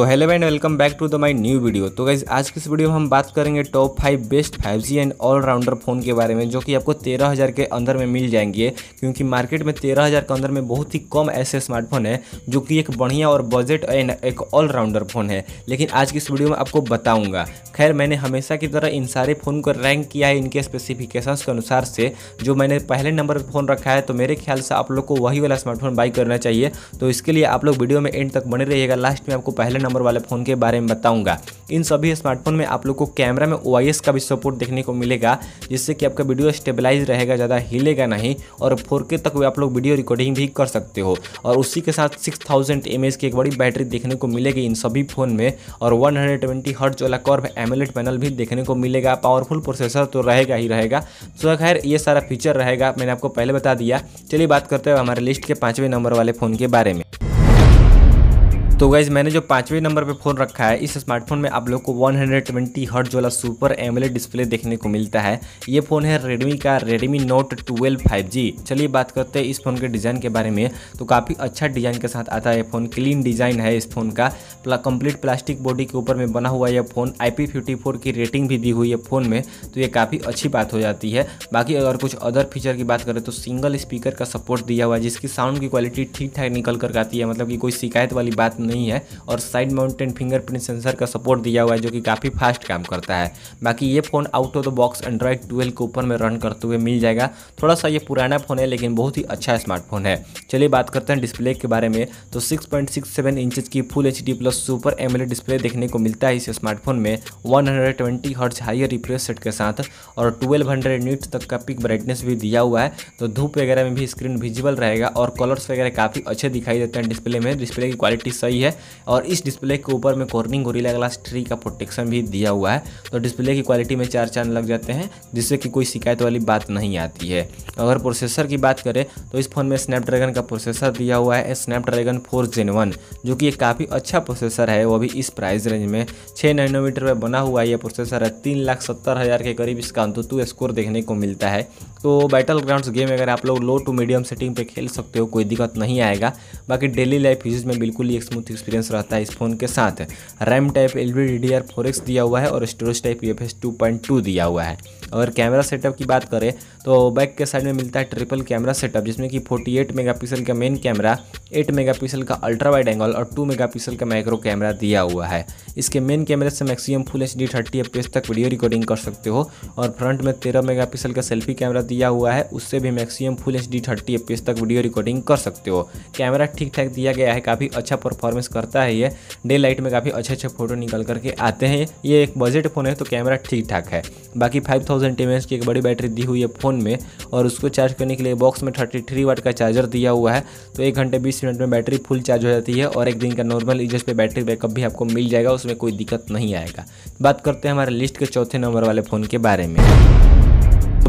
तो hello and welcome back to the my new video तो guys आज की इस वीडियो में हम बात करेंगे top five best five G and allrounder phone के बारे में जो कि आपको तेरह हज़ार के अंदर में मिल जाएंगे क्योंकि मार्केट में तेरह हज़ार के अंदर में बहुत ही कम ऐसे स्मार्टफोन है जो कि एक बढ़िया और बजट एंड एक ऑलराउंडर फ़ोन है लेकिन आज की इस वीडियो में आपको बताऊँगा खैर मैंने हमेशा की तरह इन सारे फ़ोन को रैंक किया है इनके स्पेसिफिकेशन के अनुसार से जो मैंने पहले नंबर पर फ़ोन रखा है तो मेरे ख्याल से आप लोग को वही वाला स्मार्टफोन बाई करना चाहिए तो इसके लिए आप लोग वीडियो में एंड तक बने रहिएगा लास्ट में आपको पहले नंबर वाले फ़ोन के बारे में बताऊंगा इन सभी स्मार्टफोन में आप लोग को कैमरा में ओ का भी सपोर्ट देखने को मिलेगा जिससे कि आपका वीडियो स्टेबलाइज रहेगा ज़्यादा हिलेगा नहीं और फोर तक भी आप लोग वीडियो रिकॉर्डिंग भी कर सकते हो और उसी के साथ सिक्स थाउजेंड की एक बड़ी बैटरी देखने को मिलेगी इन सभी फ़ोन में और वन हंड्रेड वाला कर्व एमलेट पैनल भी देखने को मिलेगा पावरफुल प्रोसेसर तो रहेगा ही रहेगा तो खैर ये सारा फीचर रहेगा मैंने आपको पहले बता दिया चलिए बात करते हैं हमारे लिस्ट के पाँचवें नंबर वाले फ़ोन के बारे में तो गाइज़ मैंने जो पाँचवें नंबर पे फ़ोन रखा है इस स्मार्टफोन में आप लोग को 120 हंड्रेड वाला सुपर एमले डिस्प्ले देखने को मिलता है ये फ़ोन है रेडमी का रेडमी नोट 12 5G चलिए बात करते हैं इस फ़ोन के डिज़ाइन के बारे में तो काफ़ी अच्छा डिज़ाइन के साथ आता है ये फ़ोन क्लीन डिज़ाइन है इस फ़ोन का प्ला, कंप्लीट प्लास्टिक बॉडी के ऊपर में बना हुआ यह फ़ोन आई की रेटिंग भी दी हुई है फ़ोन में तो ये काफ़ी अच्छी बात हो जाती है बाकी अगर कुछ अदर फीचर की बात करें तो सिंगल स्पीकर का सपोर्ट दिया हुआ है जिसकी साउंड की क्वालिटी ठीक ठाक निकल कर आती है मतलब कि कोई शिकायत वाली बात नहीं है और साइड माउंटेन फिंगरप्रिंट सेंसर का सपोर्ट दिया हुआ है जो कि काफ़ी फास्ट काम करता है बाकी ये phone out of the box Android twelve के ऊपर में रन करते हुए मिल जाएगा थोड़ा सा ये पुराना फ़ोन है लेकिन बहुत ही अच्छा स्मार्टफोन है चलिए बात करते हैं डिस्प्ले के बारे में तो सिक्स पॉइंट की full H plus super AMOLED display देखने को मिलता है इस स्मार्टफोन में one hundred hertz higher refresh set के साथ और ट्वेल्व हंड्रेड तक का पिक ब्राइटनेस भी दिया हुआ है तो धूप वगैरह में भी स्क्रीन विजिबल रहेगा और कलर्स वगैरह काफ़ी अच्छे दिखाई देते हैं डिस्प्ले में डिस्प्ले की क्वालिटी सही दी है और इस डिस्प्ले के ऊपर में कॉर्निंग गोरिला ग्लास थ्री का प्रोटेक्शन भी दिया हुआ है तो डिस्प्ले की क्वालिटी में चार चांद लग जाते हैं जिससे कि कोई शिकायत वाली बात नहीं आती है अगर प्रोसेसर की बात करें तो इस फ़ोन में स्नैपड्रैगन का प्रोसेसर दिया हुआ है स्नैपड्रैगन फोर जेन वन जो कि काफ़ी अच्छा प्रोसेसर है वो भी इस प्राइस रेंज में छः नैनोमीटर में बना हुआ यह प्रोसेसर है तीन लाख सत्तर हज़ार के करीब इसका अंतुतु स्कोर देखने को मिलता है तो बैटल ग्राउंड्स गेम अगर आप लोग लो टू मीडियम सेटिंग पे खेल सकते हो कोई दिक्कत नहीं आएगा बाकी डेली लाइफ यूज में बिल्कुल ही एक स्मूथ एक्सपीरियंस रहता है इस फ़ोन के साथ RAM type L D D R four X दिया हुआ है और स्टोरेज टाइप ई F S two point two दिया हुआ है अगर कैमरा सेटअप की बात करें तो बैक के साइड में मिलता है ट्रिपल कैमरा सेटअप जिसमें कि मेगा पिक्सल का मेन कैमरा मेगा पिक्सल का अल्ट्रा वाइड एंगल और मेगा पिक्सल का माइक्रो कैमरा दिया हुआ है इसके मेन कैमरे से maximum full H D thirty तक वीडियो रिकॉर्डिंग कर सकते हो और फ्रंट में तेरह मेगा का सेल्फी कैमरा दिया हुआ है उससे भी maximum full H D thirty F तक वीडियो रिकॉर्डिंग कर सकते हो कैमरा ठीक ठाक दिया गया है काफ़ी अच्छा परफॉर्मेंस करता है ये डे लाइट में काफ़ी अच्छे अच्छे फोटो निकल करके आते हैं ये एक बजट फ़ोन है तो कैमरा ठीक ठाक है बाकी फाइव थाउजेंड की एक बड़ी बैटरी दी हुई है फ़ोन में और उसको चार्ज करने के लिए बॉक्स में थर्टी थ्री वाट का चार्जर दिया हुआ है तो एक घंटे बीस मिनट में बैटरी फुल चार्ज हो जाती है और एक दिन का नॉर्मल यूजर्स पे बैटरी बैकअप भी आपको मिल जाएगा उसमें कोई दिक्कत नहीं आएगा बात करते हैं हमारे लिस्ट के चौथे नंबर वाले फ़ोन के बारे में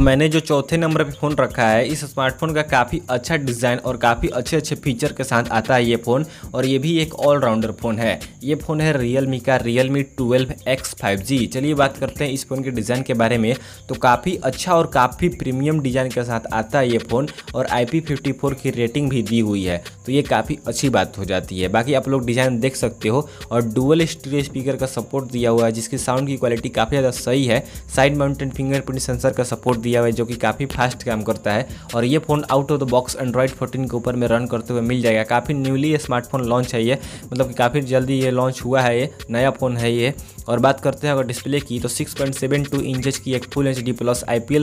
मैंने जो चौथे नंबर पे फ़ोन रखा है इस स्मार्टफोन का काफ़ी अच्छा डिज़ाइन और काफ़ी अच्छे अच्छे फीचर के साथ आता है ये फ़ोन और ये भी एक ऑलराउंडर फ़ोन है ये फ़ोन है रियल का Realme twelve X five G चलिए बात करते हैं इस फ़ोन के डिज़ाइन के बारे में तो काफ़ी अच्छा और काफ़ी प्रीमियम डिज़ाइन के साथ आता है ये फ़ोन और आई की रेटिंग भी दी हुई है तो ये काफ़ी अच्छी बात हो जाती है बाकी आप लोग डिज़ाइन देख सकते हो और डुअल स्टीरियो स्पीकर का सपोर्ट दिया हुआ है जिसकी साउंड की क्वालिटी काफ़ी ज़्यादा सही है साइड माउंटेन फिंगरप्रिंट सेंसर का सपोर्ट दिया दिया हुआ है जो कि काफ़ी फास्ट काम करता है और ये phone out of the box Android fourteen के ऊपर में रन करते हुए मिल जाएगा काफ़ी न्यूली स्मार्टफोन लॉन्च है ये मतलब कि काफ़ी जल्दी ये लॉन्च हुआ है ये नया फ़ोन है ये और बात करते हैं अगर डिस्प्ले की तो 6.72 पॉइंट इंचज की एक full H plus I P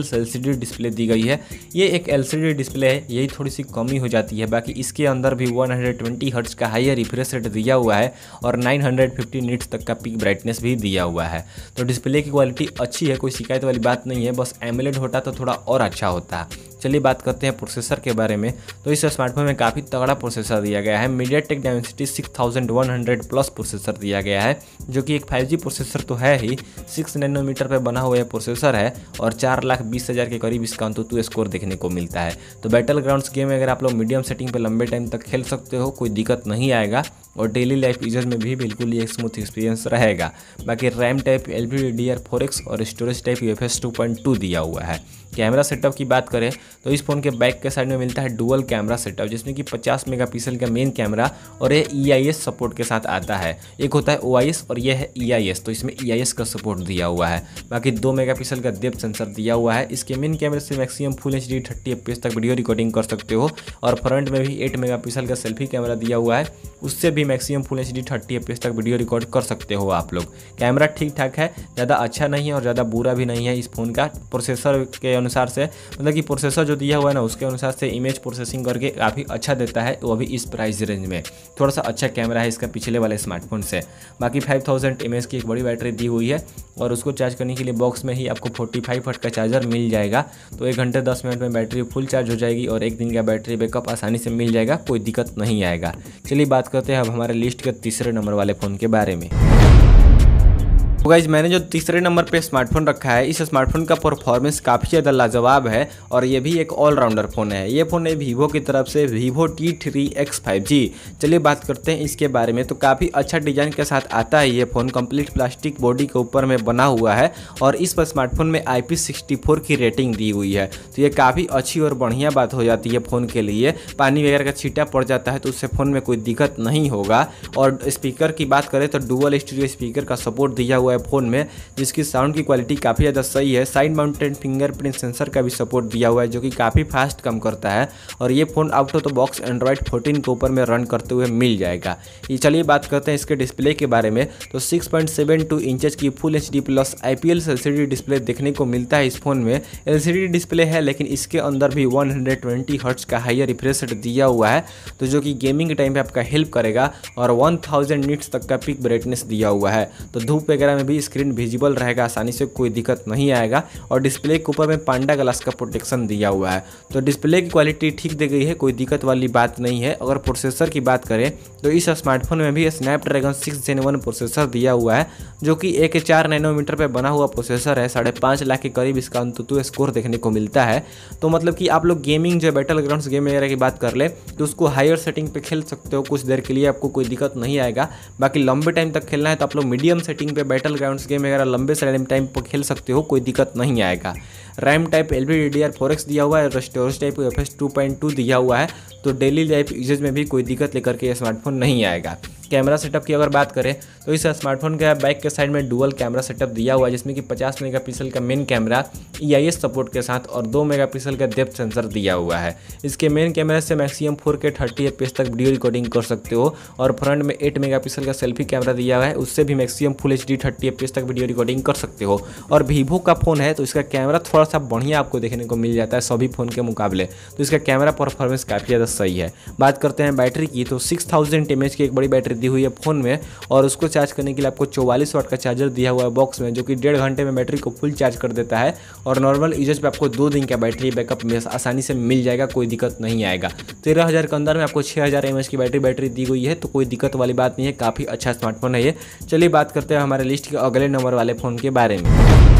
display दी गई है ये एक एल डिस्प्ले है यही थोड़ी सी कमी हो जाती है बाकी इसके अंदर भी 120 हंड्रेड हर्ट्स का हाइयर रिफ्रेश रेट दिया हुआ है और 950 हंड्रेड तक का पिक ब्राइटनेस भी दिया हुआ है तो डिस्प्ले की क्वालिटी अच्छी है कोई शिकायत वाली बात नहीं है बस एमलेट हो होता तो थोड़ा और अच्छा होता चलिए बात करते हैं प्रोसेसर के बारे में तो इस स्मार्टफोन में काफ़ी तगड़ा प्रोसेसर दिया गया है MediaTek Dimensity six thousand one hundred plus processor दिया गया है जो कि एक फाइव जी प्रोसेसर तो है ही सिक्स नैनोमीटर पर बना हुआ यह प्रोसेसर है और चार लाख बीस हज़ार के करीब इसका अंतुतु स्कोर देखने को मिलता है तो बैटल ग्राउंड गेम अगर आप लोग मीडियम सेटिंग पर लंबे टाइम तक खेल सकते हो कोई दिक्कत नहीं आएगा और डेली लाइफ यूजर में भी बिल्कुल ही एक स्मूथ एक्सपीरियंस रहेगा बाकी RAM type L V D D R four X और storage type U F S two point two दिया हुआ है कैमरा सेटअप की बात करें तो इस फ़ोन के बैक के साइड में मिलता है डुअल कैमरा सेटअप जिसमें कि 50 मेगापिक्सल का मेन कैमरा और ये ई e सपोर्ट के साथ आता है एक होता है ओ और ये है ई e तो इसमें ई e का सपोर्ट दिया हुआ है बाकी दो मेगा का डेप सेंसर दिया हुआ है इसके मेन कैमरे से maximum full H D thirty तक वीडियो रिकॉर्डिंग कर सकते हो और फ्रंट में भी एट मेगा का सेल्फी कैमरा दिया हुआ है उससे भी maximum full H D thirty तक वीडियो रिकॉर्ड कर सकते हो आप लोग कैमरा ठीक ठाक है ज़्यादा अच्छा नहीं है और ज़्यादा बुरा भी नहीं है इस फ़ोन का प्रोसेसर के अनुसार से मतलब कि प्रोसेसर प्रोसेसर जो दिया हुआ है ना उसके अनुसार से इमेज प्रोसेसिंग करके काफ़ी अच्छा देता है तो वो भी इस प्राइस रेंज में थोड़ा सा अच्छा कैमरा है इसका पिछले वाले स्मार्टफोन से बाकी 5000 एमएच की एक बड़ी बैटरी दी हुई है और उसको चार्ज करने के लिए बॉक्स में ही आपको 45 फाइव का चार्जर मिल जाएगा तो एक घंटे दस मिनट में बैटरी फुल चार्ज हो जाएगी और एक दिन का बैटरी बैकअप आसानी से मिल जाएगा कोई दिक्कत नहीं आएगा चलिए बात करते हैं अब हमारे लिस्ट के तीसरे नंबर वाले फ़ोन के बारे में गाइज तो मैंने जो तीसरे नंबर पे स्मार्टफोन रखा है इस स्मार्टफोन का परफॉर्मेंस काफ़ी ज़्यादा लाजवाब है और ये भी एक ऑलराउंडर फ़ोन है ये फ़ोन है वीवो की तरफ से Vivo T three X five G चलिए बात करते हैं इसके बारे में तो काफ़ी अच्छा डिज़ाइन के साथ आता है ये फ़ोन कंप्लीट प्लास्टिक बॉडी के ऊपर में बना हुआ है और इस पर स्मार्टफोन में आई की रेटिंग दी हुई है तो ये काफ़ी अच्छी और बढ़िया बात हो जाती है फ़ोन के लिए पानी वगैरह का छीटा पड़ जाता है तो उससे फ़ोन में कोई दिक्कत नहीं होगा और स्पीकर की बात करें तो डुअल स्टूडियो स्पीकर का सपोर्ट दिया हुआ है है फ़ोन में जिसकी साउंड की क्वालिटी काफ़ी ज़्यादा सही है साइड माउंटेन फिंगरप्रिंट सेंसर का भी सपोर्ट दिया हुआ है जो कि काफ़ी फास्ट कम करता है और ये phone out of the box Android fourteen के ऊपर में रन करते हुए मिल जाएगा ये चलिए बात करते हैं इसके डिस्प्ले के बारे में तो सिक्स पॉइंट की full H plus I P display देखने को मिलता है इस फ़ोन में एल डिस्प्ले है लेकिन इसके अंदर भी वन हंड्रेड का हाइयर रिफ्रेश रेट दिया हुआ है तो जो कि गेमिंग टाइम पे आपका हेल्प करेगा और 1000 थाउजेंड तक का पिक ब्राइटनेस दिया हुआ है तो धूप वगैरह में भी स्क्रीन विजिबल रहेगा आसानी से कोई दिक्कत नहीं आएगा और डिस्प्ले के ऊपर में पांडा ग्लास का प्रोटेक्शन दिया हुआ है तो डिस्प्ले की क्वालिटी ठीक दी गई है कोई दिक्कत वाली बात नहीं है अगर प्रोसेसर की बात करें तो इस स्मार्टफोन में भी Snapdragon six gen one processor दिया हुआ है जो कि एक चार नैनोमीटर पर बना हुआ प्रोसेसर है साढ़े पाँच लाख के करीब इसका अंतुतु स्कोर देखने को मिलता है तो मतलब कि आप लोग गेमिंग जो बैटल ग्राउंड गेम वगैरह की बात कर ले तो उसको हायर सेटिंग पे खेल सकते हो कुछ देर के लिए आपको कोई दिक्कत नहीं आएगा बाकी लंबे टाइम तक खेलना है तो आप लोग मीडियम सेटिंग पे बैटल बैटल ग्राउंड्स गेम वगैरह लंबे से टाइम पर खेल सकते हो कोई दिक्कत नहीं आएगा RAM type L B D दिया हुआ है और स्टोरेज टाइप एफ एस दिया हुआ है तो डेली लाइफ यूजेज में भी कोई दिक्कत लेकर के स्मार्टफोन नहीं आएगा कैमरा सेटअप की अगर बात करें तो इस स्मार्टफोन के बैक के साइड में डुअल कैमरा सेटअप दिया हुआ है जिसमें कि 50 मेगापिक्सल का मेन कैमरा ई e सपोर्ट के साथ और 2 मेगापिक्सल का डेप्थ सेंसर दिया हुआ है इसके मेन कैमरा से मैक्सिमम 4K 30 एफपीएस तक वीडियो रिकॉर्डिंग कर सकते हो और फ्रंट में एट मेगा का सेल्फी कैमरा दिया हुआ है उससे भी मैक्सिमम फुल एच डी तक वीडियो रिकॉर्डिंग कर सकते हो और वीवो का फ़ोन है तो इसका कैमरा थोड़ा थोड़ा सा बढ़िया आपको देखने को मिल जाता है सभी फ़ोन के मुकाबले तो इसका कैमरा परफॉर्मेंस काफ़ी ज़्यादा सही है बात करते हैं बैटरी की तो सिक्स थाउजेंड एम एच की एक बड़ी बैटरी दी हुई है फ़ोन में और उसको चार्ज करने के लिए आपको चौवालीस वाट का चार्जर दिया हुआ है बॉक्स में जो कि डेढ़ घंटे में बैटरी को फुल चार्ज कर देता है और नॉर्मल यूजेज पर आपको दो दिन का बैटरी बैकअप आसानी से मिल जाएगा कोई दिक्कत नहीं आएगा तेरह हज़ार के अंदर में आपको छः हज़ार एमएच की बैटरी बैटरी दी गई है तो कोई दिक्कत वाली बात नहीं है काफ़ी अच्छा स्मार्टफोन है ये चलिए बात करते हैं हमारे लिस्ट के अगले नंबर वाले फ़ोन के बारे में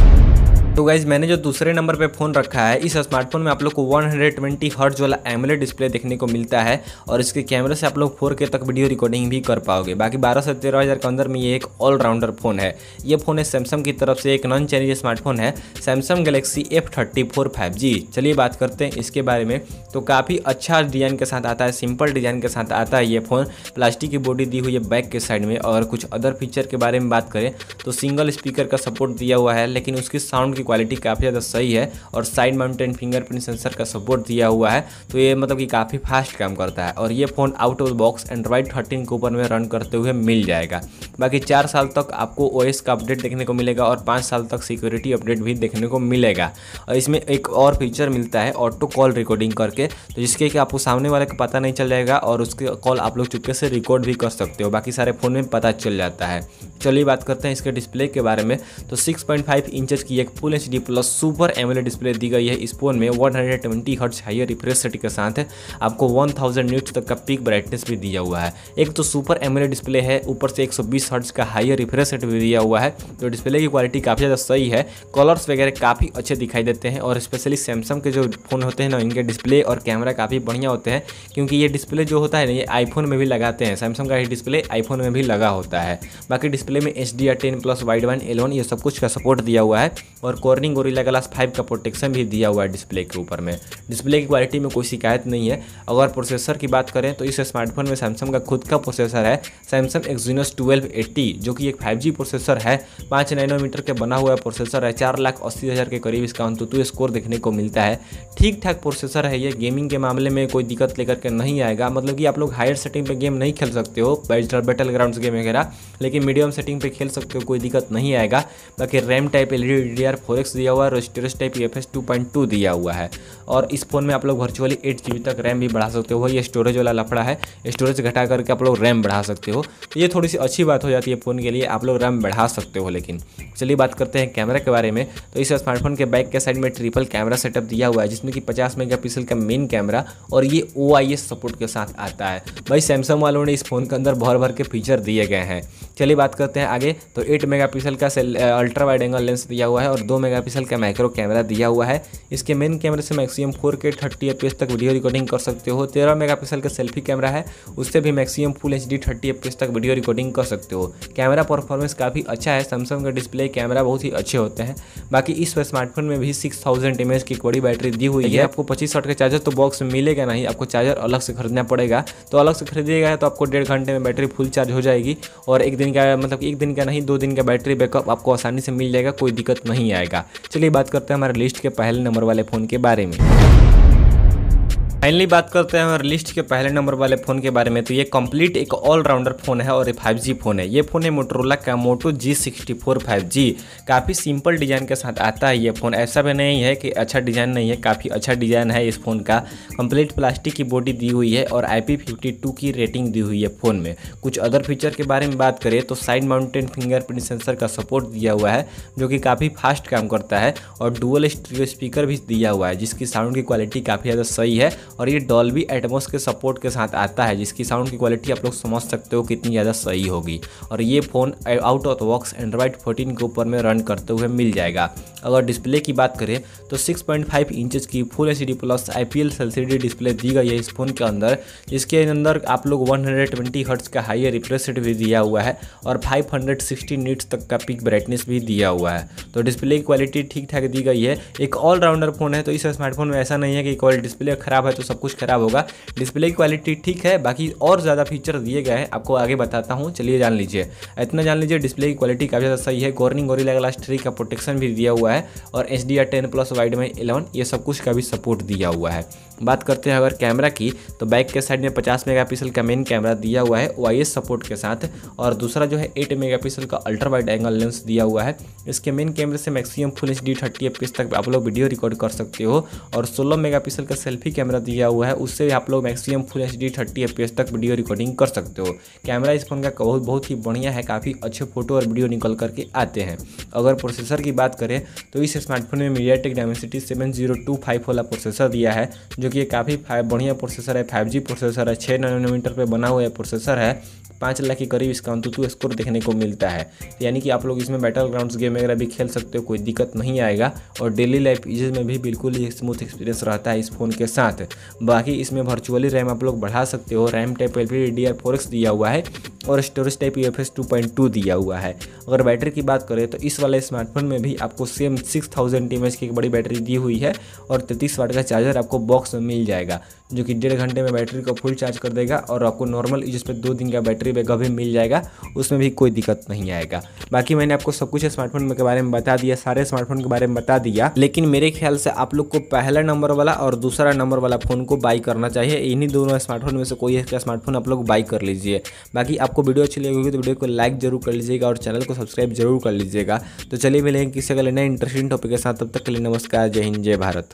तो गाइज मैंने जो दूसरे नंबर पे फ़ोन रखा है इस स्मार्टफोन में आप लोग को 120 हंड्रेड वाला एमले डिस्प्ले देखने को मिलता है और इसके कैमरे से आप लोग फोर के तक वीडियो रिकॉर्डिंग भी कर पाओगे बाकी बारह से तेरह हज़ार के अंदर में ये एक ऑलराउंडर फ़ोन है ये फ़ोन है सैमसंग की तरफ से एक नॉन चाइनीज स्मार्टफोन है Samsung Galaxy F thirty four five G चलिए बात करते हैं इसके बारे में तो काफ़ी अच्छा डिज़ाइन के साथ आता है सिंपल डिज़ाइन के साथ आता है ये फ़ोन प्लास्टिक की बॉडी दी हुई है बैक के साइड में और कुछ अदर फीचर के बारे में बात करें तो सिंगल स्पीकर का सपोर्ट दिया हुआ है लेकिन उसकी साउंड की क्वालिटी काफ़ी ज़्यादा सही है और साइड माउंटेन फिंगरप्रिंट सेंसर का सपोर्ट दिया हुआ है तो ये मतलब कि काफ़ी फास्ट काम करता है और ये phone out of box Android thirteen के ऊपर में रन करते हुए मिल जाएगा बाकी चार साल तक आपको ओ का अपडेट देखने को मिलेगा और पाँच साल तक सिक्योरिटी अपडेट भी देखने को मिलेगा और इसमें एक और फीचर मिलता है ऑटो कॉल रिकॉर्डिंग करके तो जिसके कि आपको सामने वाले का पता नहीं चल जाएगा और उसके कॉल आप लोग चुपके से रिकॉर्ड भी कर सकते हो बाकी सारे फ़ोन में पता चल जाता है चलिए बात करते हैं इसके डिस्प्ले के बारे में तो 6.5 पॉइंट इंचज की एक full H D plus super AMOLED display दी गई है इस फोन में 120 hundred twenty hertz higher refresh set के साथ आपको 1000 थाउजेंड तक का पिक ब्राइटनेस भी दिया हुआ है एक तो सुपर एमोलेड डिस्प्ले है ऊपर से 120 हर्ट्स का हाइयर रिफ्रेश सेट भी दिया हुआ है तो डिस्प्ले की क्वालिटी काफ़ी ज़्यादा सही है कलर्स वगैरह काफ़ी अच्छे दिखाई देते हैं और स्पेशली सैमसंग के जो फ़ोन होते हैं ना इनके डिस्प्ले और कैमरा काफ़ी बढ़िया होते हैं क्योंकि ये डिस्प्ले जो होता है ना ये आईफोन में भी लगाते हैं सैमसंग का ही डिस्प्ले आईफोन में भी लगा होता है बाकी डिस्प्ले में H D R ten plus Widevine eleven ये सब कुछ का सपोर्ट दिया हुआ है और कॉर्निंग गोरिल्ला ग्लास फाइव का प्रोटेक्शन भी दिया हुआ है डिस्प्ले के ऊपर में डिस्प्ले की क्वालिटी में कोई शिकायत नहीं है अगर प्रोसेसर की बात करें तो इस स्मार्टफोन में सैमसंग का खुद का प्रोसेसर है सैमसंग एक्जीनस ट्वेल्व जो कि एक फाइव प्रोसेसर है पाँच नाइनोमीटर के बना हुआ प्रोसेसर है चार लाख अस्सी हज़ार के करीब इसका अंतुतु तो स्कोर देखने को मिलता है ठीक ठाक प्रोसेसर है ये गेमिंग के मामले में कोई दिक्कत लेकर के नहीं आएगा मतलब कि आप लोग हायर सेटिंग पे गेम नहीं खेल सकते हो बैटल ग्राउंड गेम वगैरह लेकिन मीडियम सेटिंग पे खेल सकते हो कोई दिक्कत नहीं आएगा बाकी RAM type L D four X दिया हुआ है और स्टोरेज टाइप ई F S two point two दिया हुआ है और इस फ़ोन में आप लोग वर्चुअली एट जी बी तक रैम भी बढ़ा सकते हो ये स्टोरेज वाला लफड़ा है स्टोरेज घटा करके आप लोग रैम बढ़ा सकते हो तो ये थोड़ी सी अच्छी बात हो जाती है फ़ोन के लिए आप लोग रैम बढ़ा सकते हो लेकिन चलिए बात करते हैं कैमरा के बारे में तो इस स्मार्टफोन के बैक के साइड में ट्रिपल कैमरा सेटअप दिया हुआ है जिसमें कि पचास मेगा पिक्सल का मेन कैमरा और ये ओ आई एस सपोर्ट के साथ आता है भाई सैमसंग वालों ने इस फ़ोन के अंदर भर भर के फीचर दिए गए हैं चलिए बात करते हैं आगे तो एट मेगा का अल्ट्रा वाइड एंगल लेंस दिया हुआ है और दो मेगापिक्सल का माइक्रो कैमरा दिया हुआ है इसके मेन कैमरे से मैक्सिमम फोर के थर्टी तक वीडियो रिकॉर्डिंग कर सकते हो तेरह मेगापिक्सल का सेल्फी कैमरा है उससे भी maximum full H D thirty F तक वीडियो रिकॉर्डिंग कर सकते हो कैमरा परफॉर्मेंस काफ़ी अच्छा है सैमसंग का डिस्प्ले कैमरा बहुत ही अच्छे होते हैं बाकी इस स्मार्टफोन में भी सिक्स थाउजेंड एम एच की बड़ी बैटरी दी हुई है आपको पच्चीस शॉट का चार्जर तो बॉक्स में मिलेगा नहीं आपको चार्जर अलग से खरीदना पड़ेगा तो अलग से खरीदिएगा तो आपको डेढ़ घंटे में बैटरी फुल चार्ज हो जाएगी और एक दिन का मतलब एक दिन का नहीं दो दिन का बैटरी बैकअप आपको आसानी से मिल जाएगा कोई दिक्कत नहीं आएगी जाएगा चलिए बात करते हैं हमारे लिस्ट के पहले नंबर वाले फ़ोन के बारे में फाइनली बात करते हैं और लिस्ट के पहले नंबर वाले फ़ोन के बारे में तो ये कंप्लीट एक ऑलराउंडर फ़ोन है और ये 5G फ़ोन है ये फ़ोन है मोटरोला का मोटो जी सिक्सटी फोर काफ़ी सिंपल डिज़ाइन के साथ आता है ये फ़ोन ऐसा भी नहीं है कि अच्छा डिज़ाइन नहीं है काफ़ी अच्छा डिज़ाइन है इस फ़ोन का कंप्लीट प्लास्टिक की बॉडी दी हुई है और आई की रेटिंग दी हुई है फ़ोन में कुछ अदर फीचर के बारे में बात करें तो साइड माउंटेन फिंगरप्रिंट सेंसर का सपोर्ट दिया हुआ है जो कि काफ़ी फास्ट काम करता है और डुअल स्टीरियो स्पीकर भी दिया हुआ है जिसकी साउंड की क्वालिटी काफ़ी ज़्यादा सही है और ये डॉल्बी एटमोस के सपोर्ट के साथ आता है जिसकी साउंड की क्वालिटी आप लोग समझ सकते हो कितनी ज़्यादा सही होगी और ये phone out of box Android fourteen के ऊपर में रन करते हुए मिल जाएगा अगर डिस्प्ले की बात करें तो 6.5 इंचेस की full H plus I P display दी गई है इस फ़ोन के अंदर जिसके अंदर आप लोग 120 हर्ट्ज का हाई रिफ्रेश रेट भी दिया हुआ है और 560 नीट्स तक का पिक ब्राइटनेस भी दिया हुआ है तो डिस्प्ले की क्वालिटी ठीक ठाक दी गई है एक ऑलराउंडर फ़ोन है तो इस स्मार्टफोन में ऐसा नहीं है कि क्वालिटी डिस्प्ले खराब है तो सब कुछ खराब होगा डिस्प्ले की क्वालिटी ठीक है बाकी और ज़्यादा फीचर दिए गए हैं आपको आगे बताता हूँ चलिए जान लीजिए इतना जान लीजिए डिस्प्ले की क्वालिटी काफ़ी ज़्यादा सही है गोर्निंग गोरीला ग्लास थ्री का प्रोटेक्शन भी दिया हुआ है और H D R ten plus wide में इलेवन ये सब कुछ का भी सपोर्ट दिया हुआ है बात करते हैं अगर कैमरा की तो बैक के साइड में 50 मेगापिक्सल का मेन कैमरा दिया हुआ है वाई सपोर्ट के साथ और दूसरा जो है 8 मेगापिक्सल का अल्ट्रा वाइड एंगल लेंस दिया हुआ है इसके मेन कैमरे से maximum full H D thirty F तक आप लोग वीडियो रिकॉर्ड कर सकते हो और सोलह मेगा का सेल्फी कैमरा दिया हुआ है उससे भी आप लोग maximum full H D thirty तक वीडियो रिकॉर्डिंग कर सकते हो कैमरा इस फ़ोन का बहुत बहुत ही बढ़िया है काफ़ी अच्छे फोटो और वीडियो निकल करके आते हैं अगर प्रोसेसर की बात करें तो इस स्मार्टफोन में MediaTek Dimensity seven zero two five वाला प्रोसेसर दिया है जो जो ये काफ़ी बढ़िया प्रोसेसर है फाइव जी प्रोसेसर है छः नैनोमीटर पर बना हुआ यह प्रोसेसर है पाँच लाख के करीब इसका अंत स्कोर देखने को मिलता है यानी कि आप लोग इसमें बैटल ग्राउंड गेम वगैरह भी खेल सकते हो कोई दिक्कत नहीं आएगा और डेली लाइफ यूज में भी बिल्कुल ही स्मूथ एक्सपीरियंस रहता है इस फ़ोन के साथ बाकी इसमें वर्चुअली रैम आप लोग बढ़ा सकते हो RAM type L P D R four X दिया हुआ है और storage type U F two point two दिया हुआ है अगर बैटरी की बात करें तो इस वाले स्मार्टफोन में भी आपको same six thousand M H की एक बड़ी बैटरी दी हुई है और तैतीस वाट का चार्जर आपको बॉक्स में मिल जाएगा जो कि डेढ़ घंटे में बैटरी को फुल चार्ज कर देगा और आपको नॉर्मल यूज पे दो दिन का बैटरी बैकअप भी मिल जाएगा उसमें भी कोई दिक्कत नहीं आएगा बाकी मैंने आपको सब कुछ स्मार्टफोन के बारे में बता दिया सारे स्मार्टफोन के बारे में बता दिया लेकिन मेरे ख्याल से आप लोग को पहला नंबर वाला और दूसरा नंबर वाला फ़ोन को बाई करना चाहिए इन्हीं दोनों स्मार्टफोन में से कोई एक स्मार्टफोन आप लोग बाई कर लीजिए बाकी आपको वीडियो अच्छी लगेगी तो वीडियो को लाइक जरूर कर लीजिएगा और चैनल को सब्सक्राइब जरूर कर लीजिएगा तो चलिए मिलेंगे किसी अगले नए इंटरेस्टिंग टॉपिक के साथ तब तक के लिए नमस्कार जय हिंद जय भारत